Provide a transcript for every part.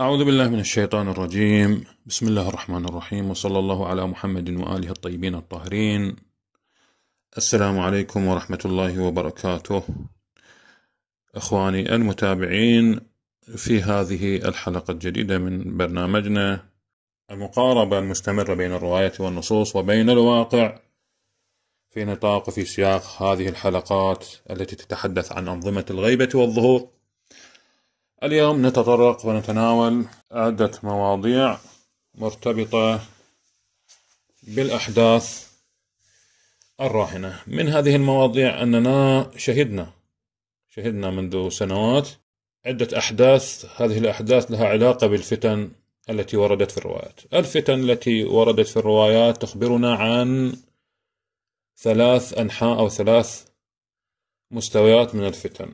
أعوذ بالله من الشيطان الرجيم بسم الله الرحمن الرحيم وصلى الله على محمد وآله الطيبين الطاهرين السلام عليكم ورحمة الله وبركاته إخواني المتابعين في هذه الحلقة الجديدة من برنامجنا المقاربة المستمرة بين الرواية والنصوص وبين الواقع في نطاق في سياق هذه الحلقات التي تتحدث عن أنظمة الغيبة والظهور اليوم نتطرق ونتناول عدة مواضيع مرتبطة بالأحداث الراهنة من هذه المواضيع أننا شهدنا شهدنا منذ سنوات عدة أحداث هذه الأحداث لها علاقة بالفتن التي وردت في الروايات الفتن التي وردت في الروايات تخبرنا عن ثلاث أنحاء أو ثلاث مستويات من الفتن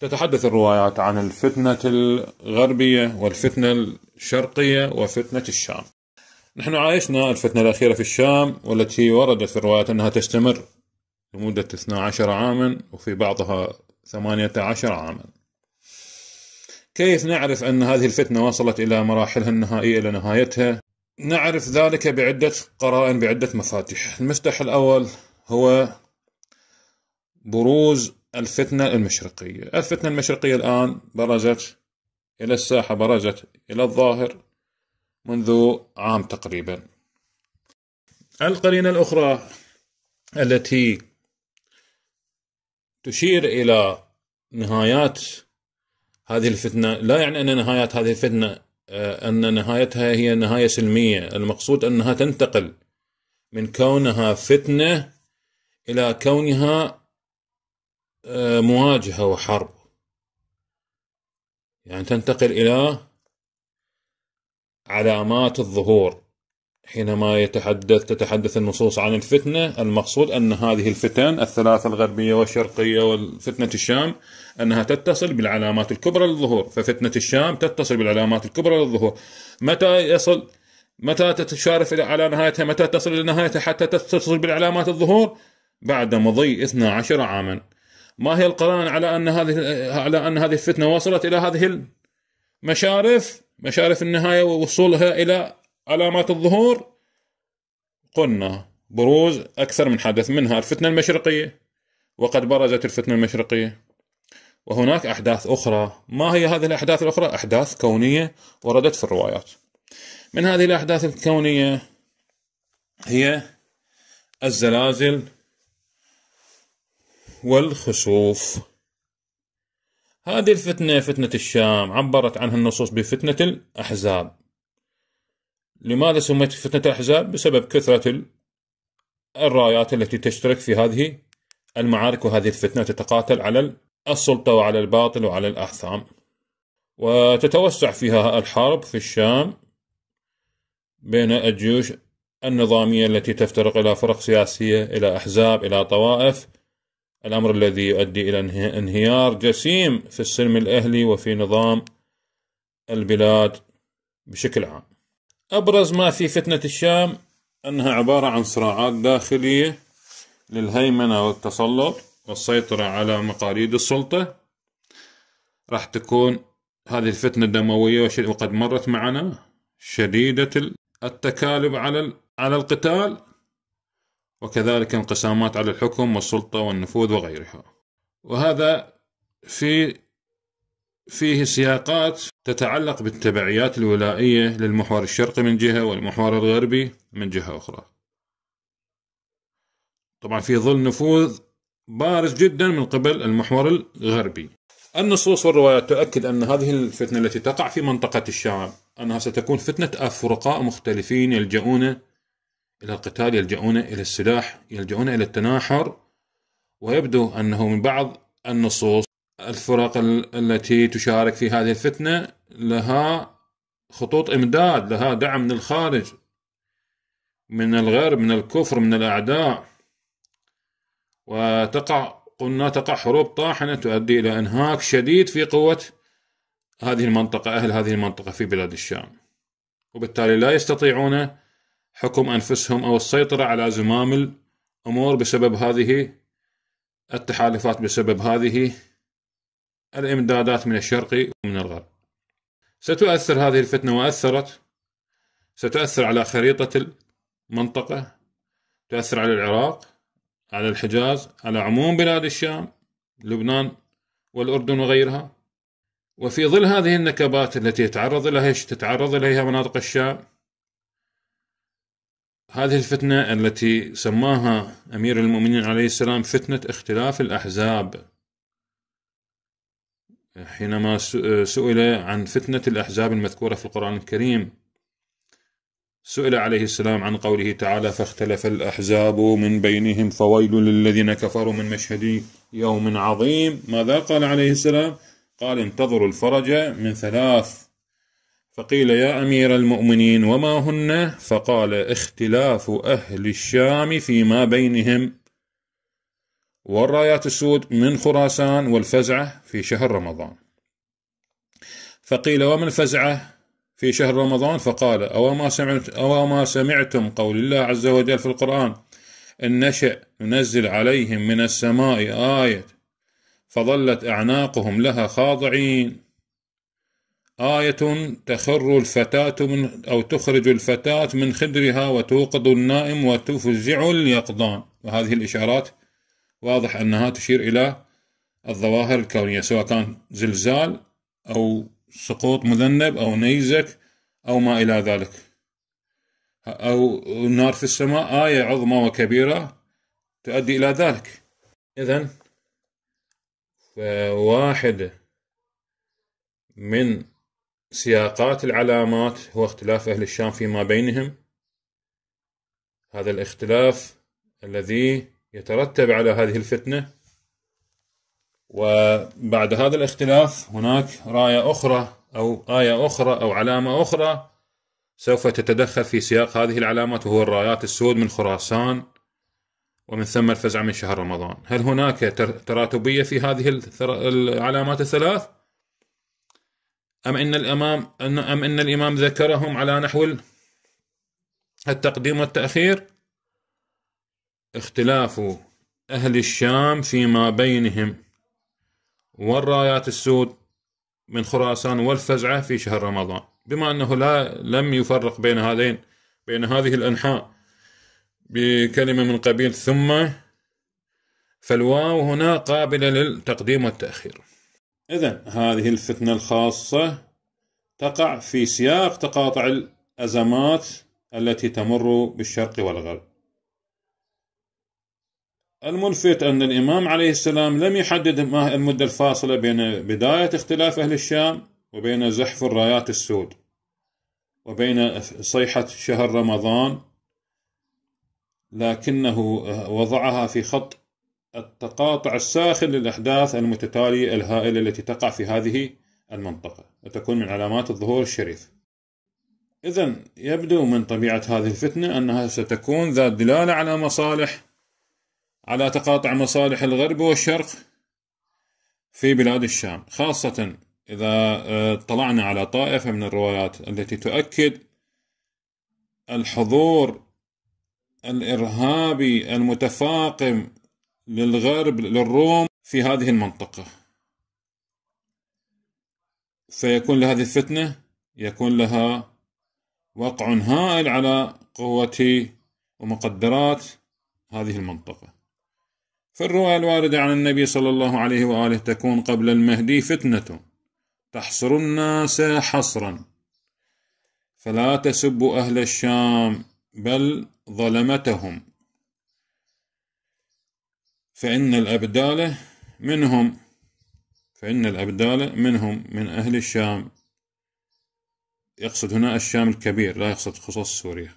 تتحدث الروايات عن الفتنة الغربية والفتنة الشرقية وفتنة الشام نحن عايشنا الفتنة الأخيرة في الشام والتي وردت في الروايات أنها تستمر لمدة 12 عاما وفي بعضها 18 عاما كيف نعرف أن هذه الفتنة وصلت إلى مراحلها النهائية إلى نهايتها نعرف ذلك بعدة قرائن بعدة مفاتيح المفتاح الأول هو بروز الفتنة المشرقية الفتنة المشرقية الآن برزت إلى الساحة برزت إلى الظاهر منذ عام تقريبا القرينة الأخرى التي تشير إلى نهايات هذه الفتنة لا يعني أن نهايات هذه الفتنة آه، أن نهايتها هي نهاية سلمية المقصود أنها تنتقل من كونها فتنة إلى كونها آه، مواجهة وحرب يعني تنتقل إلى علامات الظهور حينما يتحدث تتحدث النصوص عن الفتنة المقصود أن هذه الفتن الثلاثة الغربية والشرقية وفتنة الشام أنها تتصل بالعلامات الكبرى للظهور ففتنة الشام تتصل بالعلامات الكبرى للظهور متى يصل متى تتشارف على نهايتها متى تصل إلى نهايتها حتى تتصل بالعلامات الظهور بعد مضي 12 عاما ما هي القرائن على ان هذه على ان هذه الفتنه وصلت الى هذه المشارف مشارف النهايه ووصولها الى علامات الظهور قلنا بروز اكثر من حدث منها الفتنه المشرقيه وقد برزت الفتنه المشرقيه وهناك احداث اخرى ما هي هذه الاحداث الاخرى احداث كونيه وردت في الروايات من هذه الاحداث الكونيه هي الزلازل والخسوف هذه الفتنة فتنة الشام عبرت عنها النصوص بفتنة الأحزاب لماذا سميت فتنة الأحزاب؟ بسبب كثرة الرايات التي تشترك في هذه المعارك وهذه الفتنة تتقاتل على السلطة وعلى الباطل وعلى الأحثام وتتوسع فيها الحرب في الشام بين الجيوش النظامية التي تفترق إلى فرق سياسية إلى أحزاب إلى طوائف الأمر الذي يؤدي إلى انهيار جسيم في السلم الأهلي وفي نظام البلاد بشكل عام أبرز ما في فتنة الشام أنها عبارة عن صراعات داخلية للهيمنة والتسلط والسيطرة على مقاليد السلطة راح تكون هذه الفتنة الدموية وقد مرت معنا شديدة التكالب على على القتال وكذلك انقسامات على الحكم والسلطة والنفوذ وغيرها وهذا في فيه سياقات تتعلق بالتبعيات الولائية للمحور الشرقي من جهة والمحور الغربي من جهة أخرى طبعا في ظل نفوذ بارز جدا من قبل المحور الغربي النصوص والروايات تؤكد أن هذه الفتنة التي تقع في منطقة الشام أنها ستكون فتنة أفرقاء مختلفين يلجؤون إلى القتال يلجؤون إلى السلاح يلجؤون إلى التناحر ويبدو أنه من بعض النصوص الفرق التي تشارك في هذه الفتنة لها خطوط إمداد لها دعم من الخارج من الغرب من الكفر من الأعداء وتقع قلنا تقع حروب طاحنة تؤدي إلى إنهاك شديد في قوة هذه المنطقة أهل هذه المنطقة في بلاد الشام وبالتالي لا يستطيعون حكم أنفسهم أو السيطرة على زمام الأمور بسبب هذه التحالفات بسبب هذه الإمدادات من الشرق ومن الغرب ستؤثر هذه الفتنة وأثرت ستؤثر على خريطة المنطقة تؤثر على العراق على الحجاز على عموم بلاد الشام لبنان والأردن وغيرها وفي ظل هذه النكبات التي يتعرض لها تتعرض إليها مناطق الشام هذه الفتنة التي سماها أمير المؤمنين عليه السلام فتنة اختلاف الأحزاب حينما آه، سئل عن فتنة الأحزاب المذكورة في القرآن الكريم سئل عليه السلام عن قوله تعالى فاختلف الأحزاب من بينهم فويل للذين كفروا من مشهد يوم عظيم ماذا قال عليه السلام قال انتظروا الفرج من ثلاث فقيل يا امير المؤمنين وما هن فقال اختلاف اهل الشام فيما بينهم والرايات السود من خراسان والفزعه في شهر رمضان فقيل ومن الفزعه في شهر رمضان فقال أو ما سمعت أو ما سمعتم قول الله عز وجل في القرآن إن نشأ ننزل عليهم من السماء آية فظلت أعناقهم لها خاضعين آية تخر الفتاة من أو تخرج الفتاة من خدرها وتوقظ النائم وتفزع اليقظان وهذه الإشارات واضح أنها تشير إلى الظواهر الكونية سواء كان زلزال أو سقوط مذنب أو نيزك أو ما إلى ذلك أو نار في السماء آية عظمى وكبيرة تؤدي إلى ذلك إذا فواحد من سياقات العلامات هو اختلاف أهل الشام فيما بينهم هذا الاختلاف الذي يترتب على هذه الفتنة وبعد هذا الاختلاف هناك راية أخرى أو آية أخرى أو علامة أخرى سوف تتدخل في سياق هذه العلامات وهو الرايات السود من خراسان ومن ثم الفزع من شهر رمضان هل هناك تراتبية في هذه العلامات الثلاث؟ أم أن الإمام أم أن الإمام ذكرهم على نحو التقديم والتأخير اختلاف أهل الشام فيما بينهم والرايات السود من خراسان والفزعة في شهر رمضان بما أنه لا لم يفرق بين هذين بين هذه الأنحاء بكلمة من قبيل ثم فالواو هنا قابلة للتقديم والتأخير إذا هذه الفتنة الخاصة تقع في سياق تقاطع الأزمات التي تمر بالشرق والغرب. الملفت أن الإمام عليه السلام لم يحدد ما المدة الفاصلة بين بداية اختلاف أهل الشام وبين زحف الرايات السود وبين صيحة شهر رمضان لكنه وضعها في خط التقاطع الساخن للأحداث المتتالية الهائلة التي تقع في هذه المنطقة وتكون من علامات الظهور الشريف إذا يبدو من طبيعة هذه الفتنة أنها ستكون ذات دلالة على مصالح على تقاطع مصالح الغرب والشرق في بلاد الشام خاصة إذا آه، اطلعنا على طائفة من الروايات التي تؤكد الحضور الإرهابي المتفاقم للغرب للروم في هذه المنطقة فيكون لهذه الفتنة يكون لها وقع هائل على قوة ومقدرات هذه المنطقة فالرواية الواردة عن النبي صلى الله عليه وآله تكون قبل المهدي فتنة تحصر الناس حصرا فلا تسبوا أهل الشام بل ظلمتهم فإن الأبدال منهم فإن الأبدال منهم من أهل الشام يقصد هنا الشام الكبير لا يقصد خصوص سوريا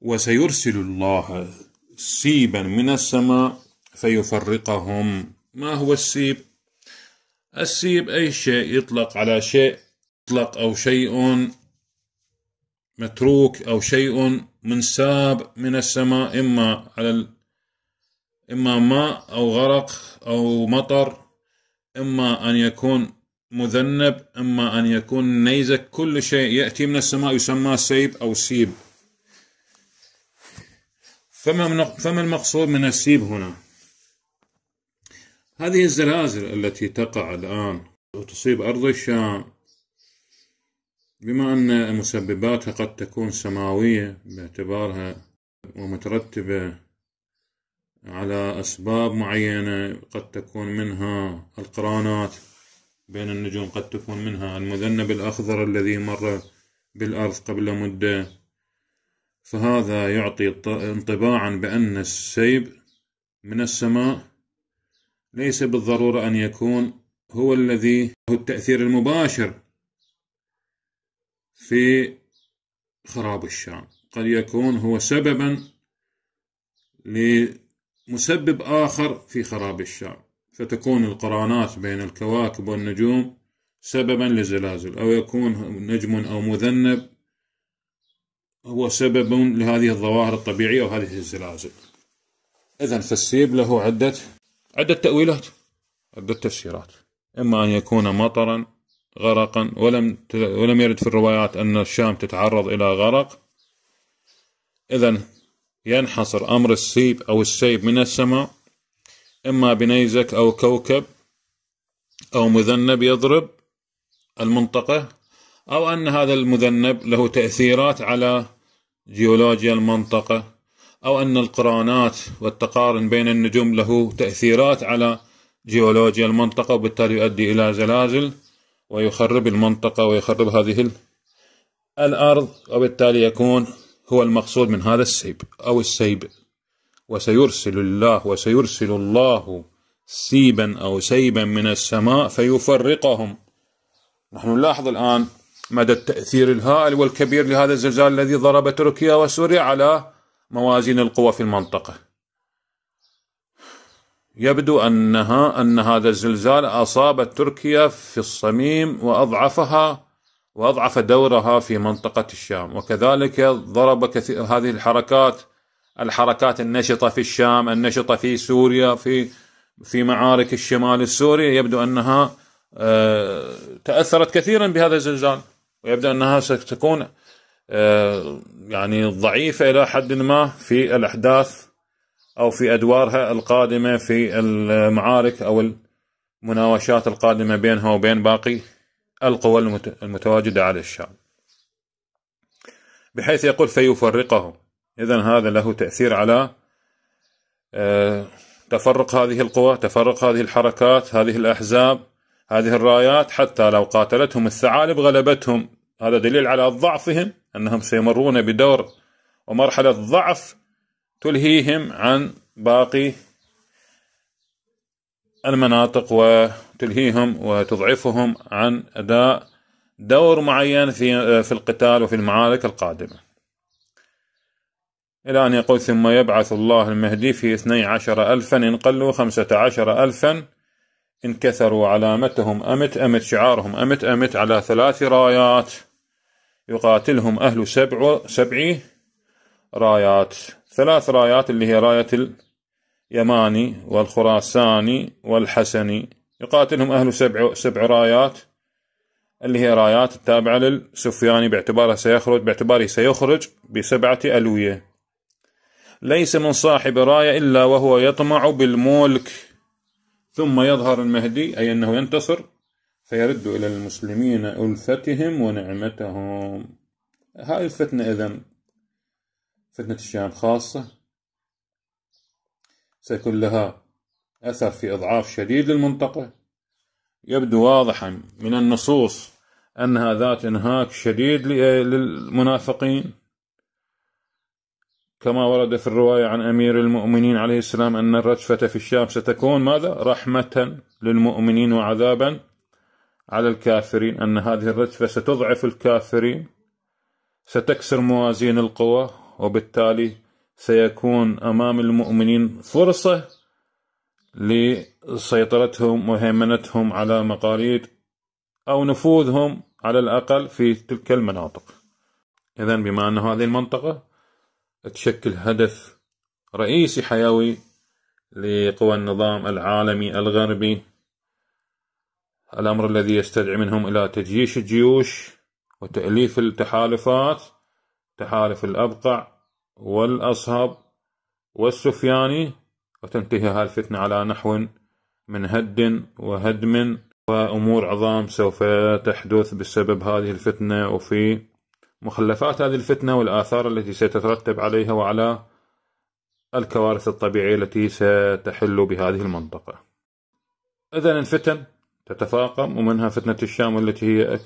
وسيرسل الله سيبا من السماء فيفرقهم ما هو السيب السيب أي شيء يطلق على شيء يطلق أو شيء متروك أو شيء منساب من السماء إما على إما ماء أو غرق أو مطر إما أن يكون مذنب إما أن يكون نيزك كل شيء يأتي من السماء يسمى سيب أو سيب فما, فما المقصود من السيب هنا هذه الزلازل التي تقع الآن وتصيب أرض الشام بما أن مسبباتها قد تكون سماوية باعتبارها ومترتبة على أسباب معينة قد تكون منها القرانات بين النجوم قد تكون منها المذنب الأخضر الذي مر بالأرض قبل مدة فهذا يعطي انطباعا بأن السيب من السماء ليس بالضرورة أن يكون هو الذي هو التأثير المباشر في خراب الشام قد يكون هو سببا مسبب آخر في خراب الشام فتكون القرانات بين الكواكب والنجوم سببا لزلازل أو يكون نجم أو مذنب هو سبب لهذه الظواهر الطبيعية وهذه الزلازل إذا فالسيب له عدة عدة تأويلات عدة تفسيرات إما أن يكون مطرا غرقا ولم ولم يرد في الروايات أن الشام تتعرض إلى غرق إذا ينحصر أمر السيب أو السيب من السماء إما بنيزك أو كوكب أو مذنب يضرب المنطقة أو أن هذا المذنب له تأثيرات على جيولوجيا المنطقة أو أن القرانات والتقارن بين النجوم له تأثيرات على جيولوجيا المنطقة وبالتالي يؤدي إلى زلازل ويخرب المنطقة ويخرب هذه الأرض وبالتالي يكون هو المقصود من هذا السيب أو السيب وسيرسل الله وسيرسل الله سيبا أو سيبا من السماء فيفرقهم نحن نلاحظ الآن مدى التأثير الهائل والكبير لهذا الزلزال الذي ضرب تركيا وسوريا على موازين القوى في المنطقة يبدو أنها أن هذا الزلزال أصاب تركيا في الصميم وأضعفها وأضعف دورها في منطقة الشام وكذلك ضرب كثير هذه الحركات الحركات النشطة في الشام النشطة في سوريا في في معارك الشمال السوري يبدو أنها آه، تأثرت كثيرا بهذا الزلزال ويبدو أنها ستكون آه، يعني ضعيفة إلى حد ما في الأحداث أو في أدوارها القادمة في المعارك أو المناوشات القادمة بينها وبين باقي القوى المتواجدة على الشعب بحيث يقول فيفرقه إذا هذا له تأثير على آه، تفرق هذه القوى تفرق هذه الحركات هذه الأحزاب هذه الرايات حتى لو قاتلتهم الثعالب غلبتهم هذا دليل على ضعفهم أنهم سيمرون بدور ومرحلة ضعف تلهيهم عن باقي المناطق و تلهيهم وتضعفهم عن أداء دور معين في في القتال وفي المعارك القادمة إلى أن يقول ثم يبعث الله المهدي في اثني عشر ألفا إن قلوا خمسة عشر ألفا إن كثروا علامتهم أمت أمت شعارهم أمت أمت على ثلاث رايات يقاتلهم أهل سبع سبع رايات ثلاث رايات اللي هي راية اليماني والخراساني والحسني يقاتلهم أهل سبع, سبع رايات اللي هي رايات التابعة للسفياني باعتباره سيخرج باعتباره سيخرج بسبعة ألوية ليس من صاحب راية إلا وهو يطمع بالملك ثم يظهر المهدي أي أنه ينتصر فيرد إلى المسلمين ألفتهم ونعمتهم هاي الفتنة إذن فتنة الشام خاصة سيكون لها أثر في إضعاف شديد للمنطقة يبدو واضحا من النصوص أنها ذات إنهاك شديد للمنافقين كما ورد في الرواية عن أمير المؤمنين عليه السلام أن الرجفة في الشام ستكون ماذا؟ رحمة للمؤمنين وعذابا على الكافرين أن هذه الرجفة ستضعف الكافرين ستكسر موازين القوى وبالتالي سيكون أمام المؤمنين فرصة لسيطرتهم وهيمنتهم على مقاليد أو نفوذهم على الأقل في تلك المناطق إذا بما أن هذه المنطقة تشكل هدف رئيسي حيوي لقوى النظام العالمي الغربي الأمر الذي يستدعي منهم إلى تجييش الجيوش وتأليف التحالفات تحالف الأبقع والأصهب والسفياني وتنتهي هذه الفتنة على نحو من هد وهدم وأمور عظام سوف تحدث بسبب هذه الفتنة وفي مخلفات هذه الفتنة والآثار التي ستترتب عليها وعلى الكوارث الطبيعية التي ستحل بهذه المنطقة إذا الفتن تتفاقم ومنها فتنة الشام التي هي آه،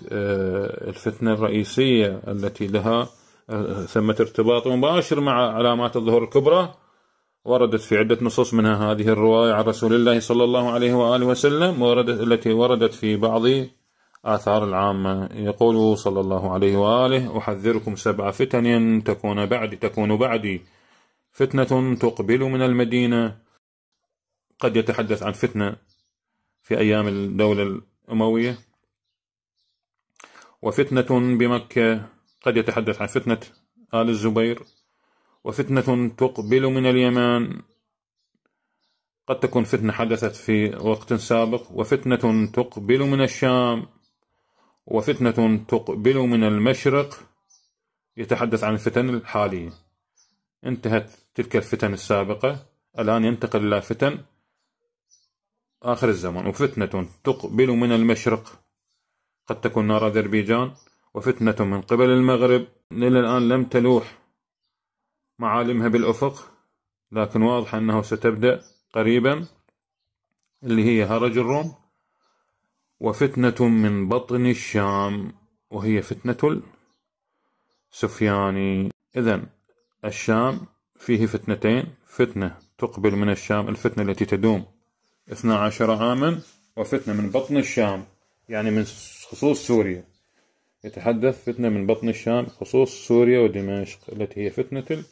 الفتنة الرئيسية التي لها آه، ثمة ارتباط مباشر مع علامات الظهور الكبرى وردت في عدة نصوص منها هذه الرواية عن رسول الله صلى الله عليه وآله وسلم وردت التي وردت في بعض آثار العامة يقول صلى الله عليه وآله أحذركم سبع فتن تكون بعدي تكون بعدي فتنة تقبل من المدينة قد يتحدث عن فتنة في أيام الدولة الأموية وفتنة بمكة قد يتحدث عن فتنة آل الزبير وفتنة تقبل من اليمن قد تكون فتنة حدثت في وقت سابق وفتنة تقبل من الشام وفتنة تقبل من المشرق يتحدث عن الفتن الحالية انتهت تلك الفتن السابقة الآن ينتقل إلى فتن آخر الزمان وفتنة تقبل من المشرق قد تكون نار أذربيجان وفتنة من قبل المغرب إلى الآن لم تلوح معالمها بالأفق لكن واضح أنه ستبدأ قريبا اللي هي هرج الروم وفتنة من بطن الشام وهي فتنة السفياني إذا الشام فيه فتنتين فتنة تقبل من الشام الفتنة التي تدوم 12 عاما وفتنة من بطن الشام يعني من خصوص سوريا يتحدث فتنة من بطن الشام خصوص سوريا ودمشق التي هي فتنة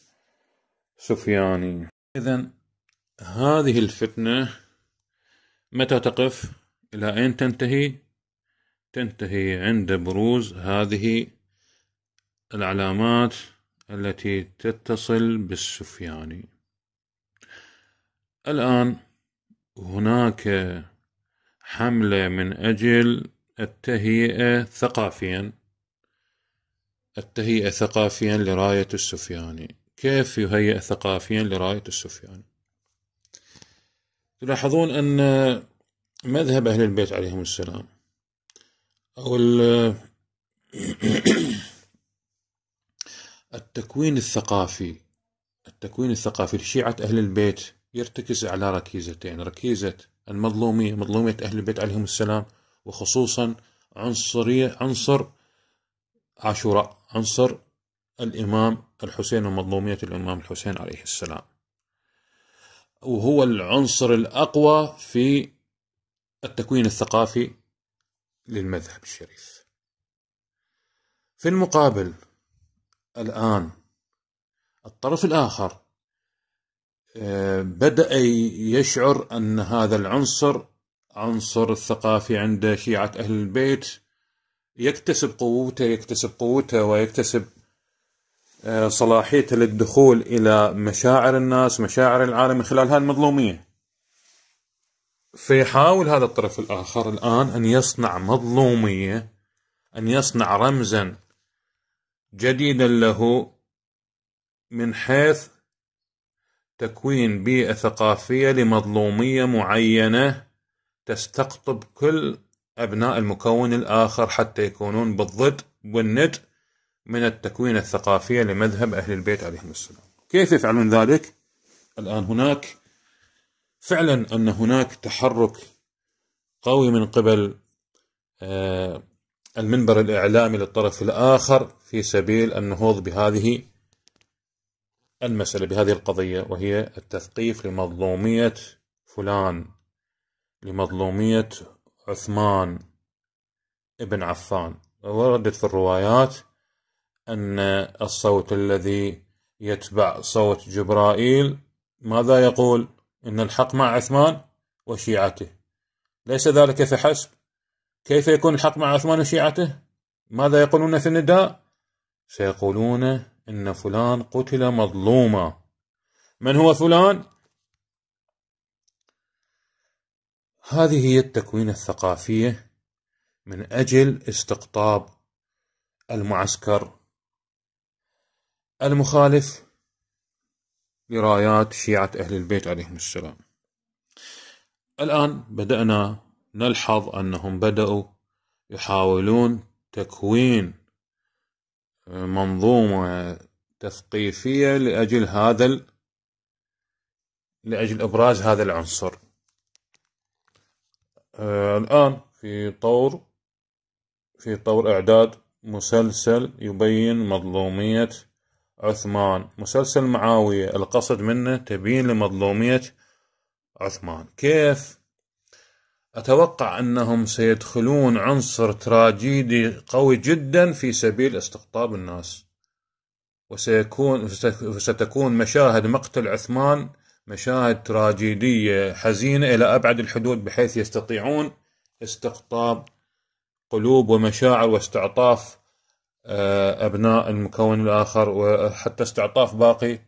سفياني إذا هذه الفتنة متى تقف إلى أين تنتهي تنتهي عند بروز هذه العلامات التي تتصل بالسفياني الآن هناك حملة من أجل التهيئة ثقافيا التهيئة ثقافيا لراية السفياني كيف يهيئ ثقافيا لراية السفيان تلاحظون أن مذهب أهل البيت عليهم السلام أو التكوين الثقافي التكوين الثقافي لشيعة أهل البيت يرتكز على ركيزتين ركيزة المظلومية مظلومية أهل البيت عليهم السلام وخصوصا عنصرية عنصر عاشوراء عنصر الإمام الحسين ومظلومية الإمام الحسين عليه السلام وهو العنصر الأقوى في التكوين الثقافي للمذهب الشريف في المقابل الآن الطرف الآخر آه، بدأ يشعر أن هذا العنصر عنصر الثقافي عند شيعة أهل البيت يكتسب قوته يكتسب قوته ويكتسب آه، صلاحيته للدخول إلى مشاعر الناس مشاعر العالم من خلال هذه المظلومية فيحاول هذا الطرف الآخر الآن أن يصنع مظلومية أن يصنع رمزا جديدا له من حيث تكوين بيئة ثقافية لمظلومية معينة تستقطب كل أبناء المكون الآخر حتى يكونون بالضد والند من التكوين الثقافي لمذهب أهل البيت عليهم السلام كيف يفعلون ذلك؟ الآن هناك فعلا أن هناك تحرك قوي من قبل آه، المنبر الإعلامي للطرف الآخر في سبيل النهوض بهذه المسألة بهذه القضية وهي التثقيف لمظلومية فلان لمظلومية عثمان ابن عفان وردت في الروايات أن الصوت الذي يتبع صوت جبرائيل ماذا يقول إن الحق مع عثمان وشيعته ليس ذلك فحسب كيف يكون الحق مع عثمان وشيعته ماذا يقولون في النداء سيقولون إن فلان قتل مظلوما من هو فلان هذه هي التكوين الثقافية من أجل استقطاب المعسكر المخالف لرايات شيعة أهل البيت عليهم السلام الآن بدأنا نلحظ أنهم بدأوا يحاولون تكوين منظومة تثقيفية لأجل هذا ال... لأجل إبراز هذا العنصر آه، الآن في طور في طور إعداد مسلسل يبين مظلومية عثمان مسلسل معاوية القصد منه تبين لمظلومية عثمان كيف أتوقع أنهم سيدخلون عنصر تراجيدي قوي جدا في سبيل استقطاب الناس وسيكون وستكون مشاهد مقتل عثمان مشاهد تراجيدية حزينة إلى أبعد الحدود بحيث يستطيعون استقطاب قلوب ومشاعر واستعطاف آه، أبناء المكون الآخر وحتى استعطاف باقي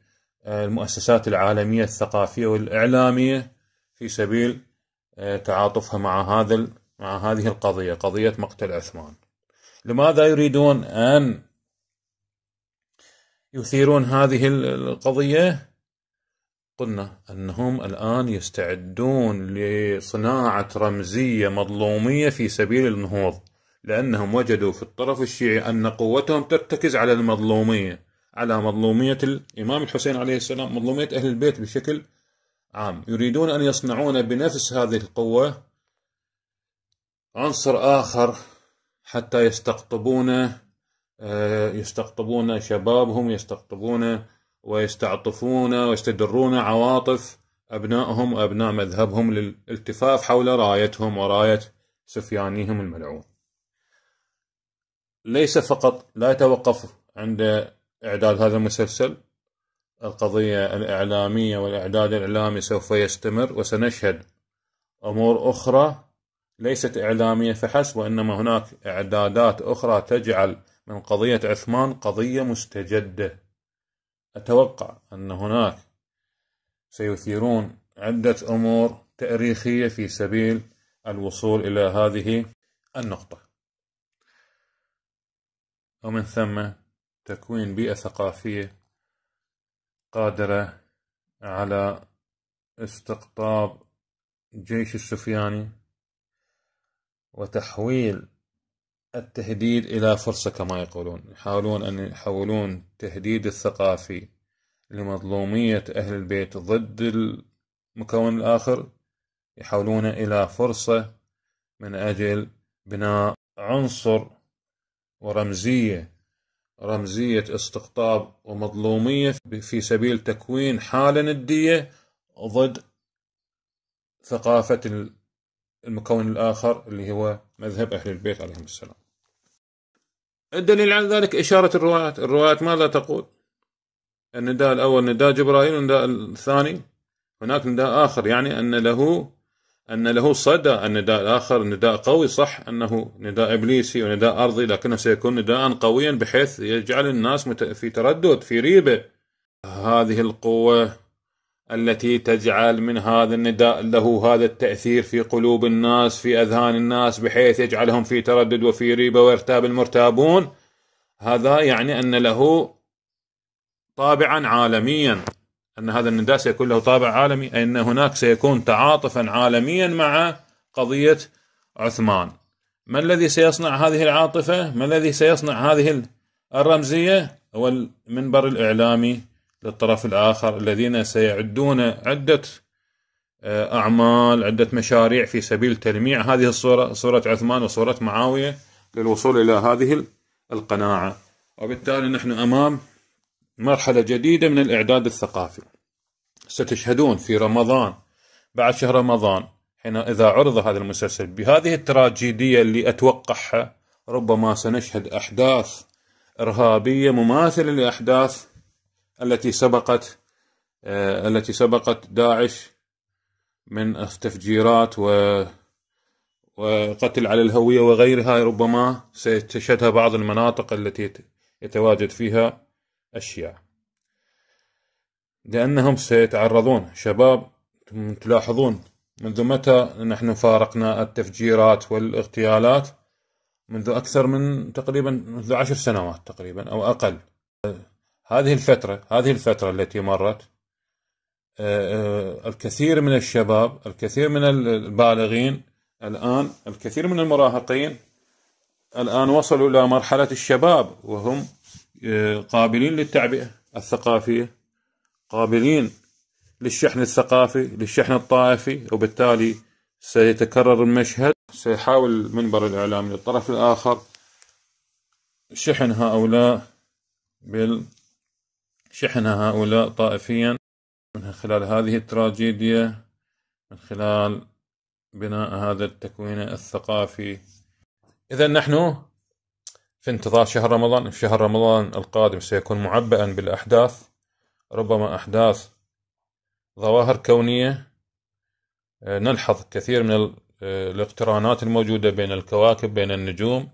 آه، المؤسسات العالمية الثقافية والإعلامية في سبيل آه، تعاطفها مع هذا مع هذه القضية قضية مقتل عثمان لماذا يريدون أن يثيرون هذه القضية قلنا أنهم الآن يستعدون لصناعة رمزية مظلومية في سبيل النهوض لأنهم وجدوا في الطرف الشيعي أن قوتهم ترتكز على المظلومية على مظلومية الإمام الحسين عليه السلام مظلومية أهل البيت بشكل عام يريدون أن يصنعون بنفس هذه القوة عنصر آخر حتى يستقطبون آه، يستقطبون شبابهم يستقطبون ويستعطفون ويستدرون عواطف أبنائهم وأبناء مذهبهم للالتفاف حول رايتهم وراية سفيانيهم الملعون ليس فقط لا يتوقف عند إعداد هذا المسلسل القضية الإعلامية والإعداد الإعلامي سوف يستمر وسنشهد أمور أخرى ليست إعلامية فحسب وإنما هناك إعدادات أخرى تجعل من قضية عثمان قضية مستجدة أتوقع أن هناك سيثيرون عدة أمور تاريخية في سبيل الوصول إلى هذه النقطة ومن ثم تكوين بيئة ثقافية قادرة على استقطاب الجيش السفياني وتحويل التهديد إلى فرصة كما يقولون يحاولون أن يحولون التهديد الثقافي لمظلومية أهل البيت ضد المكون الآخر يحولونه إلى فرصة من أجل بناء عنصر ورمزية رمزية استقطاب ومظلومية في سبيل تكوين حالة ندية ضد ثقافة المكون الآخر اللي هو مذهب أهل البيت عليهم السلام الدليل على ذلك إشارة الروايات الروايات ماذا تقول النداء الأول نداء جبرائيل والنداء الثاني هناك نداء آخر يعني أن له أن له صدى النداء الآخر نداء قوي صح أنه نداء إبليسي ونداء أرضي لكنه سيكون نداء قويا بحيث يجعل الناس في تردد في ريبة هذه القوة التي تجعل من هذا النداء له هذا التأثير في قلوب الناس في أذهان الناس بحيث يجعلهم في تردد وفي ريبة ويرتاب المرتابون هذا يعني أن له طابعا عالميا أن هذا النداء سيكون له طابع عالمي أي أن هناك سيكون تعاطفا عالميا مع قضية عثمان ما الذي سيصنع هذه العاطفة ما الذي سيصنع هذه الرمزية هو المنبر الإعلامي للطرف الآخر الذين سيعدون عدة آه، أعمال عدة مشاريع في سبيل تلميع هذه الصورة صورة عثمان وصورة معاوية للوصول إلى هذه القناعة وبالتالي نحن أمام مرحلة جديدة من الإعداد الثقافي ستشهدون في رمضان بعد شهر رمضان حين إذا عرض هذا المسلسل بهذه التراجيدية اللي أتوقعها ربما سنشهد أحداث إرهابية مماثلة لأحداث التي سبقت آه التي سبقت داعش من تفجيرات و وقتل على الهوية وغيرها ربما ستشهدها بعض المناطق التي يتواجد فيها أشياء لأنهم سيتعرضون شباب تلاحظون منذ متى نحن فارقنا التفجيرات والاغتيالات منذ أكثر من تقريبا منذ عشر سنوات تقريبا أو أقل هذه الفترة هذه الفترة التي مرت آه، آه، الكثير من الشباب الكثير من البالغين الآن الكثير من المراهقين الآن وصلوا إلى مرحلة الشباب وهم قابلين للتعبئة الثقافية قابلين للشحن الثقافي للشحن الطائفي وبالتالي سيتكرر المشهد سيحاول منبر الإعلام للطرف الآخر شحن هؤلاء بال شحن هؤلاء طائفيا من خلال هذه التراجيديا من خلال بناء هذا التكوين الثقافي إذا نحن في انتظار شهر رمضان شهر رمضان القادم سيكون معبئا بالأحداث ربما أحداث ظواهر كونية آه، نلحظ كثير من آه، الاقترانات الموجودة بين الكواكب بين النجوم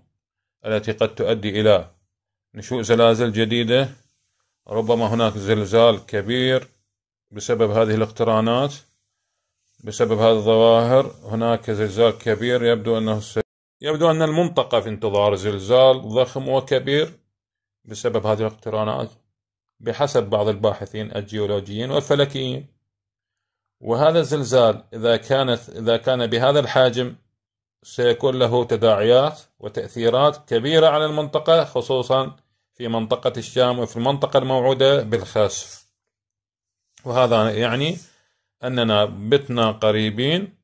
التي قد تؤدي إلى نشوء زلازل جديدة ربما هناك زلزال كبير بسبب هذه الاقترانات بسبب هذه الظواهر هناك زلزال كبير يبدو أنه يبدو أن المنطقة في انتظار زلزال ضخم وكبير بسبب هذه الاقترانات بحسب بعض الباحثين الجيولوجيين والفلكيين وهذا الزلزال إذا كانت إذا كان بهذا الحجم سيكون له تداعيات وتأثيرات كبيرة على المنطقة خصوصا في منطقة الشام وفي المنطقة الموعودة بالخسف وهذا يعني أننا بتنا قريبين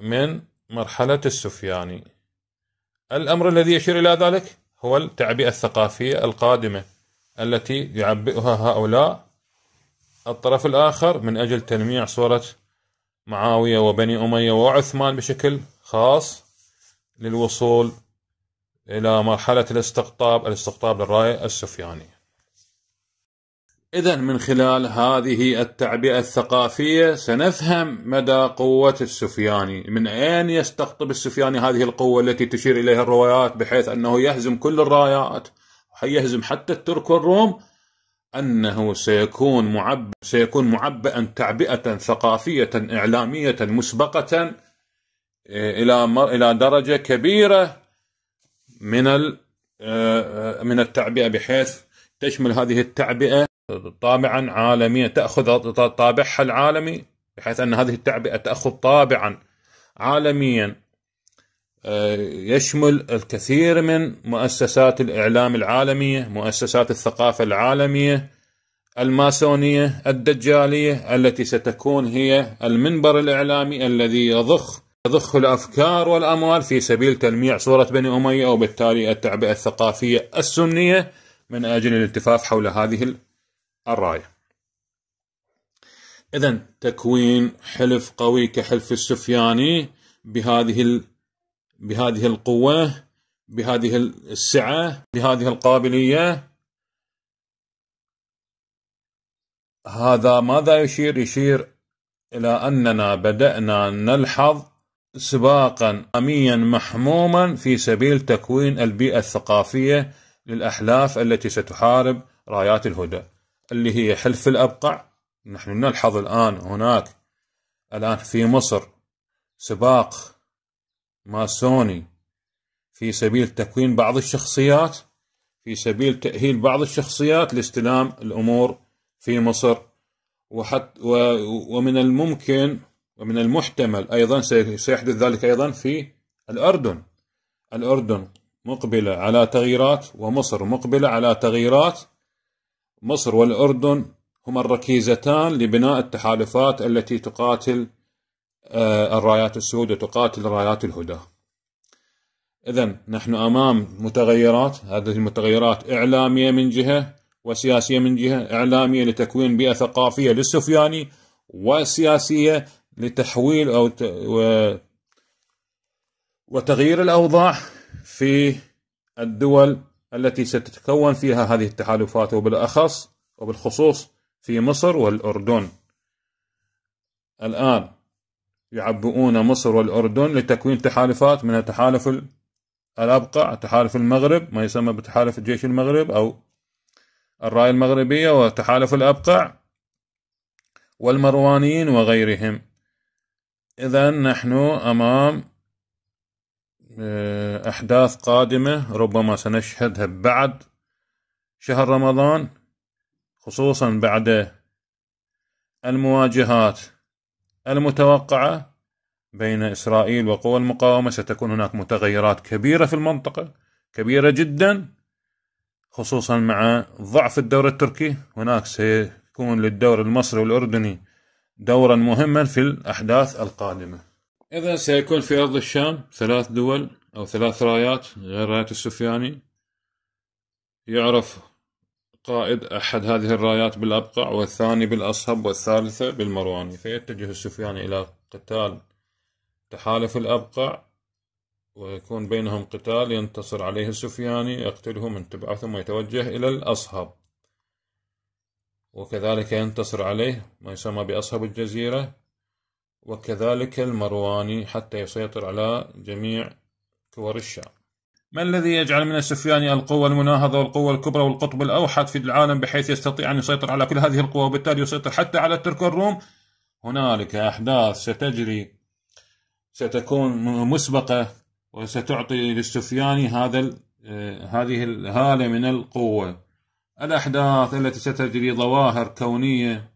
من مرحلة السفياني الأمر الذي يشير إلى ذلك هو التعبئة الثقافية القادمة التي يعبئها هؤلاء الطرف الآخر من أجل تلميع صورة معاوية وبني أمية وعثمان بشكل خاص للوصول إلى مرحلة الاستقطاب الاستقطاب للراية السفياني إذا من خلال هذه التعبئة الثقافية سنفهم مدى قوة السفياني، من أين يستقطب السفياني هذه القوة التي تشير إليها الروايات بحيث أنه يهزم كل الرايات، يهزم حتى الترك والروم، أنه سيكون معب سيكون معبئا تعبئة ثقافية إعلامية مسبقة إيه، إلى إلى درجة كبيرة من آه، آه، من التعبئة بحيث تشمل هذه التعبئة طابعا عالميا تأخذ طابعها العالمي بحيث أن هذه التعبئة تأخذ طابعا عالميا آه، يشمل الكثير من مؤسسات الإعلام العالمية مؤسسات الثقافة العالمية الماسونية الدجالية التي ستكون هي المنبر الإعلامي الذي يضخ يضخ الأفكار والأموال في سبيل تلميع صورة بني أمية وبالتالي التعبئة الثقافية السنية من أجل الالتفاف حول هذه الراية إذا تكوين حلف قوي كحلف السفياني بهذه بهذه القوة بهذه السعة بهذه القابلية هذا ماذا يشير؟ يشير إلى أننا بدأنا نلحظ سباقا أميا محموما في سبيل تكوين البيئة الثقافية للأحلاف التي ستحارب رايات الهدى اللي هي حلف الأبقع نحن نلحظ الآن هناك الآن في مصر سباق ماسوني في سبيل تكوين بعض الشخصيات في سبيل تأهيل بعض الشخصيات لاستلام الأمور في مصر وحت و ومن الممكن ومن المحتمل أيضا سيحدث ذلك أيضا في الأردن الأردن مقبلة على تغييرات ومصر مقبلة على تغييرات مصر والأردن هما الركيزتان لبناء التحالفات التي تقاتل آه، الرايات السود وتقاتل رايات الهدى إذا نحن أمام متغيرات هذه المتغيرات إعلامية من جهة وسياسية من جهة إعلامية لتكوين بيئة ثقافية للسفياني وسياسية لتحويل أو ت... و... وتغيير الأوضاع في الدول التي ستتكون فيها هذه التحالفات وبالأخص وبالخصوص في مصر والأردن الآن يعبؤون مصر والأردن لتكوين تحالفات من تحالف الأبقع تحالف المغرب ما يسمى بتحالف الجيش المغرب أو الراية المغربية وتحالف الأبقع والمروانيين وغيرهم إذا نحن أمام آه، أحداث قادمة ربما سنشهدها بعد شهر رمضان خصوصا بعد المواجهات المتوقعة بين إسرائيل وقوى المقاومة ستكون هناك متغيرات كبيرة في المنطقة كبيرة جدا خصوصا مع ضعف الدور التركي هناك سيكون للدور المصري والأردني دورا مهما في الأحداث القادمة إذا سيكون في أرض الشام ثلاث دول أو ثلاث رايات غير راية السفياني يعرف قائد أحد هذه الرايات بالأبقع والثاني بالأصهب والثالثة بالمرواني فيتجه السفياني إلى قتال تحالف الأبقع ويكون بينهم قتال ينتصر عليه السفياني يقتله من تبعه ثم يتوجه إلى الأصهب وكذلك ينتصر عليه ما يسمى بأصهب الجزيرة وكذلك المرواني حتى يسيطر على جميع كور الشام ما الذي يجعل من السفياني القوة المناهضة والقوة الكبرى والقطب الأوحد في العالم بحيث يستطيع أن يسيطر على كل هذه القوى وبالتالي يسيطر حتى على الترك والروم هنالك أحداث ستجري ستكون مسبقة وستعطي للسفياني هذا هذه الهالة من القوة الأحداث التي ستجري ظواهر كونية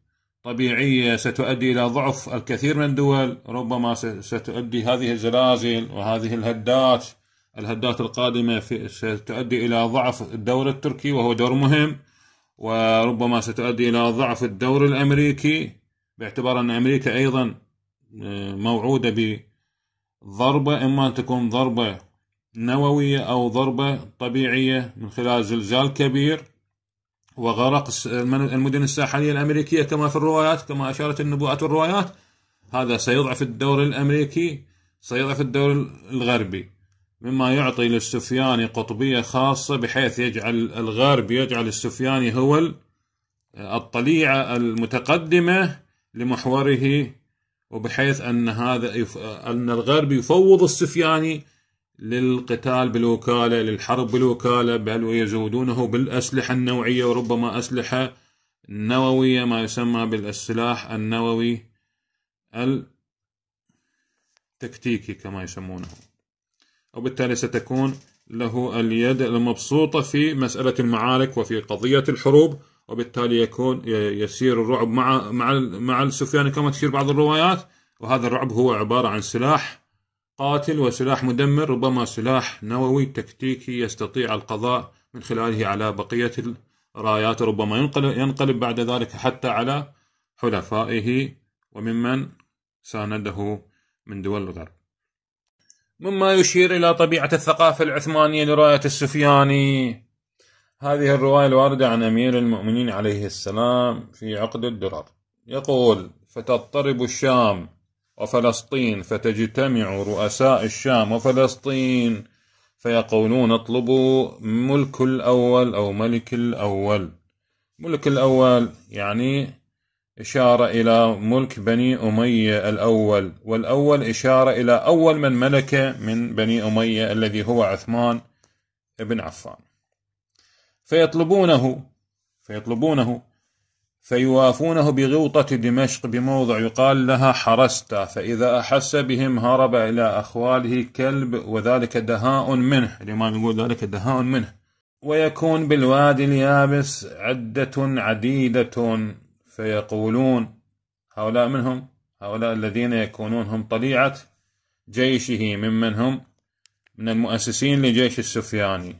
طبيعية ستؤدي إلى ضعف الكثير من الدول ربما ستؤدي هذه الزلازل وهذه الهدات الهدات القادمة في ستؤدي إلى ضعف الدور التركي وهو دور مهم وربما ستؤدي إلى ضعف الدور الأمريكي باعتبار أن أمريكا أيضا آه، موعودة بضربة إما أن تكون ضربة نووية أو ضربة طبيعية من خلال زلزال كبير وغرق المدن الساحلية الأمريكية كما في الروايات كما أشارت النبوءات والروايات هذا سيضعف الدور الأمريكي سيضعف الدور الغربي مما يعطي للسفياني قطبية خاصة بحيث يجعل الغرب يجعل السفياني هو الطليعة المتقدمة لمحوره وبحيث أن هذا أن الغرب يفوض السفياني للقتال بالوكالة للحرب بالوكالة بل ويزودونه بالأسلحة النوعية وربما أسلحة نووية ما يسمى بالسلاح النووي التكتيكي كما يسمونه وبالتالي ستكون له اليد المبسوطة في مسألة المعارك وفي قضية الحروب وبالتالي يكون يسير الرعب مع مع مع السفيان كما تشير بعض الروايات وهذا الرعب هو عبارة عن سلاح قاتل وسلاح مدمر ربما سلاح نووي تكتيكي يستطيع القضاء من خلاله على بقية الرايات ربما ينقلب بعد ذلك حتى على حلفائه وممن سانده من دول الغرب مما يشير إلى طبيعة الثقافة العثمانية لرواية السفياني هذه الرواية الواردة عن أمير المؤمنين عليه السلام في عقد الدرر يقول فتضطرب الشام وفلسطين فتجتمع رؤساء الشام وفلسطين فيقولون اطلبوا ملك الأول أو ملك الأول ملك الأول يعني إشارة إلى ملك بني أمية الأول والأول إشارة إلى أول من ملك من بني أمية الذي هو عثمان بن عفان فيطلبونه فيطلبونه فيوافونه بغوطة دمشق بموضع يقال لها حرستا فإذا أحس بهم هرب إلى أخواله كلب وذلك دهاء منه لما نقول ذلك دهاء منه ويكون بالوادي اليابس عدة عديدة فيقولون هؤلاء منهم هؤلاء الذين يكونون هم طليعة جيشه ممن هم من المؤسسين لجيش السفياني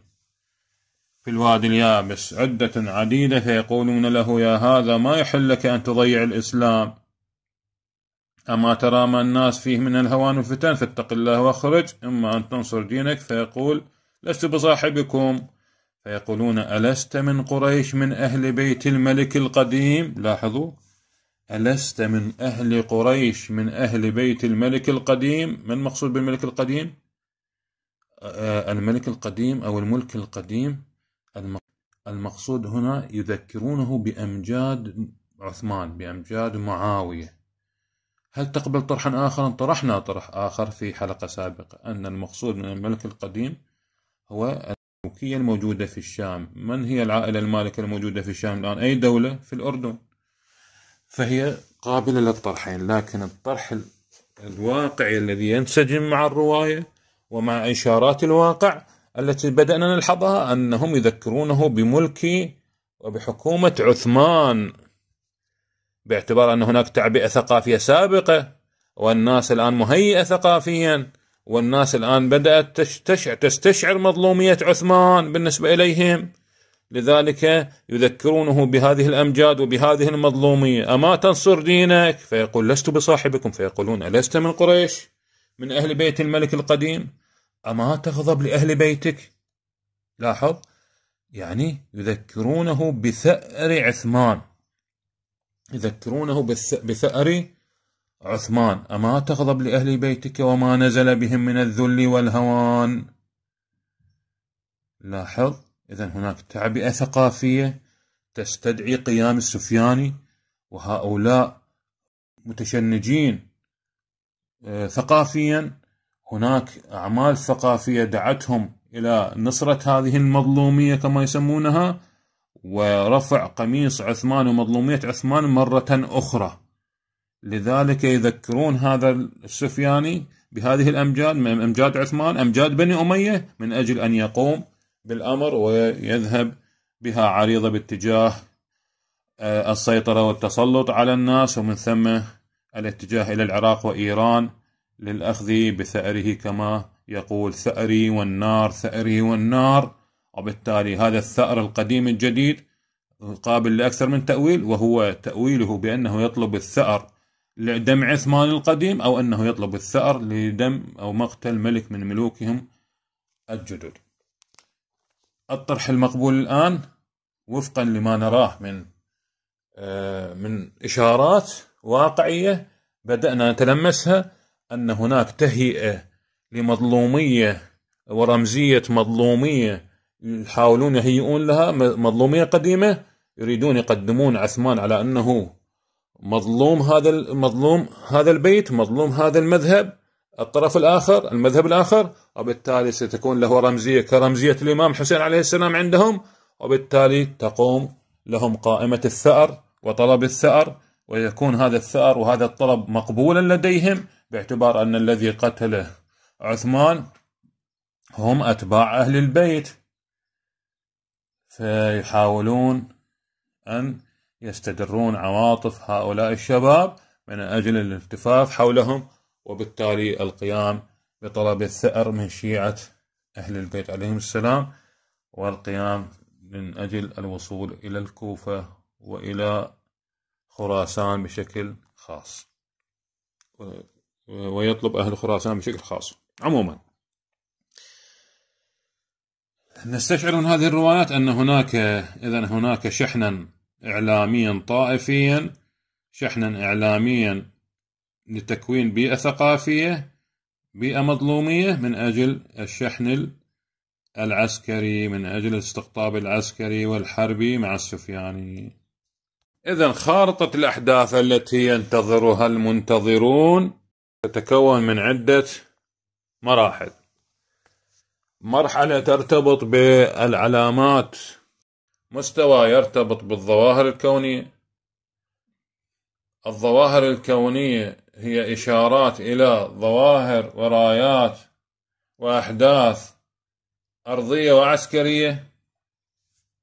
في الوادي اليابس عدة عديدة فيقولون له يا هذا ما يحل لك أن تضيع الإسلام أما ترى ما الناس فيه من الهوان والفتن فاتق الله واخرج إما أن تنصر دينك فيقول لست بصاحبكم فيقولون ألست من قريش من أهل بيت الملك القديم لاحظوا ألست من أهل قريش من أهل بيت الملك القديم من المقصود بالملك القديم آه، الملك القديم أو الملك القديم المقصود هنا يذكرونه بأمجاد عثمان بأمجاد معاوية هل تقبل طرحا آخر؟ طرحنا طرح آخر في حلقة سابقة أن المقصود من الملك القديم هو الملكية الموجودة في الشام من هي العائلة المالكة الموجودة في الشام الآن؟ أي دولة في الأردن فهي قابلة للطرحين لكن الطرح الواقعي الذي ينسجم مع الرواية ومع إشارات الواقع التي بدأنا نلحظها أنهم يذكرونه بملك وبحكومة عثمان باعتبار أن هناك تعبئة ثقافية سابقة والناس الآن مهيئة ثقافيا والناس الآن بدأت تستشعر, تستشعر مظلومية عثمان بالنسبة إليهم لذلك يذكرونه بهذه الأمجاد وبهذه المظلومية أما تنصر دينك فيقول لست بصاحبكم فيقولون ألست من قريش من أهل بيت الملك القديم أما تغضب لأهل بيتك لاحظ يعني يذكرونه بثأر عثمان يذكرونه بثأر عثمان أما تغضب لأهل بيتك وما نزل بهم من الذل والهوان لاحظ إذا هناك تعبئة ثقافية تستدعي قيام السفياني وهؤلاء متشنجين آه، ثقافيا هناك أعمال ثقافية دعتهم إلى نصرة هذه المظلومية كما يسمونها ورفع قميص عثمان ومظلومية عثمان مرة أخرى لذلك يذكرون هذا السفياني بهذه الأمجاد من أمجاد عثمان أمجاد بني أمية من أجل أن يقوم بالأمر ويذهب بها عريضة باتجاه آه، السيطرة والتسلط على الناس ومن ثم الاتجاه إلى العراق وإيران للأخذ بثأره كما يقول ثأري والنار ثأري والنار وبالتالي هذا الثأر القديم الجديد قابل لأكثر من تأويل وهو تأويله بأنه يطلب الثأر لدم عثمان القديم أو أنه يطلب الثأر لدم أو مقتل ملك من ملوكهم الجدد الطرح المقبول الآن وفقا لما نراه من آه، من إشارات واقعية بدأنا نتلمسها أن هناك تهيئة لمظلومية ورمزية مظلومية يحاولون يهيئون لها مظلومية قديمة يريدون يقدمون عثمان على أنه مظلوم هذا المظلوم هذا البيت مظلوم هذا المذهب الطرف الآخر المذهب الآخر وبالتالي ستكون له رمزية كرمزية الإمام حسين عليه السلام عندهم وبالتالي تقوم لهم قائمة الثأر وطلب الثأر ويكون هذا الثأر وهذا الطلب مقبولا لديهم باعتبار أن الذي قتله عثمان هم أتباع أهل البيت فيحاولون أن يستدرون عواطف هؤلاء الشباب من أجل الالتفاف حولهم وبالتالي القيام بطلب الثأر من شيعة أهل البيت عليهم السلام والقيام من أجل الوصول إلى الكوفة وإلى خراسان بشكل خاص ويطلب أهل خراسان بشكل خاص عموما نستشعر من هذه الروايات أن هناك إذا هناك شحنا إعلاميا طائفيا شحنا إعلاميا لتكوين بيئة ثقافية بيئة مظلومية من أجل الشحن العسكري من أجل الاستقطاب العسكري والحربي مع السفياني إذا خارطة الأحداث التي ينتظرها المنتظرون تتكون من عدة مراحل مرحلة ترتبط بالعلامات مستوى يرتبط بالظواهر الكونية الظواهر الكونية هي إشارات إلى ظواهر ورايات وأحداث أرضية وعسكرية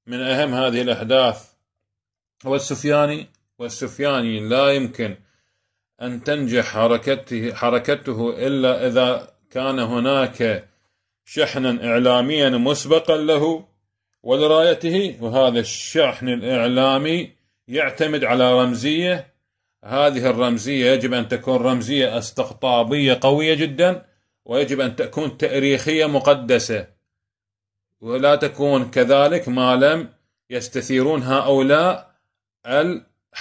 من أهم هذه الأحداث هو السفياني والسفياني لا يمكن أن تنجح حركته حركته إلا إذا كان هناك شحنا إعلاميا مسبقا له ولرايته وهذا الشحن الإعلامي يعتمد على رمزية هذه الرمزية يجب أن تكون رمزية استقطابية قوية جدا ويجب أن تكون تاريخية مقدسة ولا تكون كذلك ما لم يستثيرون هؤلاء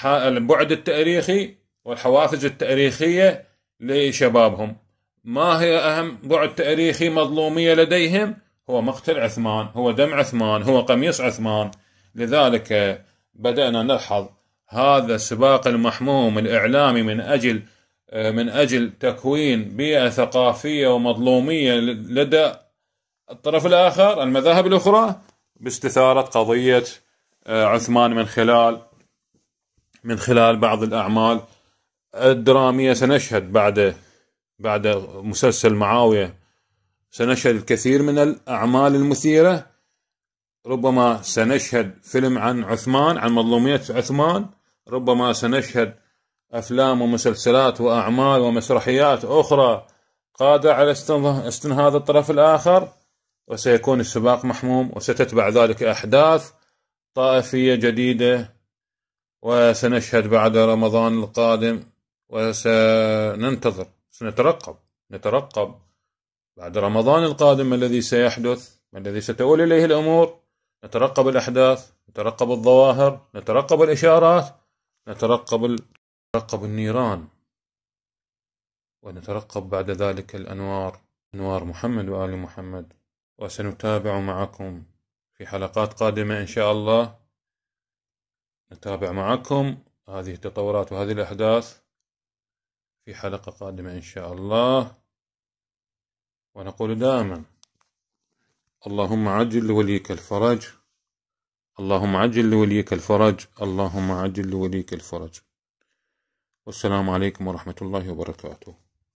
البعد التاريخي والحوافز التاريخية لشبابهم ما هي أهم بعد تاريخي مظلومية لديهم هو مقتل عثمان هو دم عثمان هو قميص عثمان لذلك بدأنا نلحظ هذا السباق المحموم الإعلامي من أجل من أجل تكوين بيئة ثقافية ومظلومية لدى الطرف الآخر المذاهب الأخرى باستثارة قضية آه، عثمان من خلال من خلال بعض الأعمال الدرامية سنشهد بعد بعد مسلسل معاوية سنشهد الكثير من الأعمال المثيرة ربما سنشهد فيلم عن عثمان عن مظلومية عثمان ربما سنشهد أفلام ومسلسلات وأعمال ومسرحيات أخرى قادرة على استنهاض الطرف الآخر وسيكون السباق محموم وستتبع ذلك أحداث طائفية جديدة وسنشهد بعد رمضان القادم وسننتظر سنترقب نترقب بعد رمضان القادم ما الذي سيحدث ما الذي ستؤول إليه الأمور نترقب الأحداث نترقب الظواهر نترقب الإشارات نترقب ال... نترقب النيران ونترقب بعد ذلك الأنوار أنوار محمد وآل محمد وسنتابع معكم في حلقات قادمة إن شاء الله نتابع معكم هذه التطورات وهذه الأحداث في حلقة قادمة إن شاء الله ونقول دائما اللهم عجل لوليك الفرج اللهم عجل لوليك الفرج اللهم عجل لوليك الفرج والسلام عليكم ورحمة الله وبركاته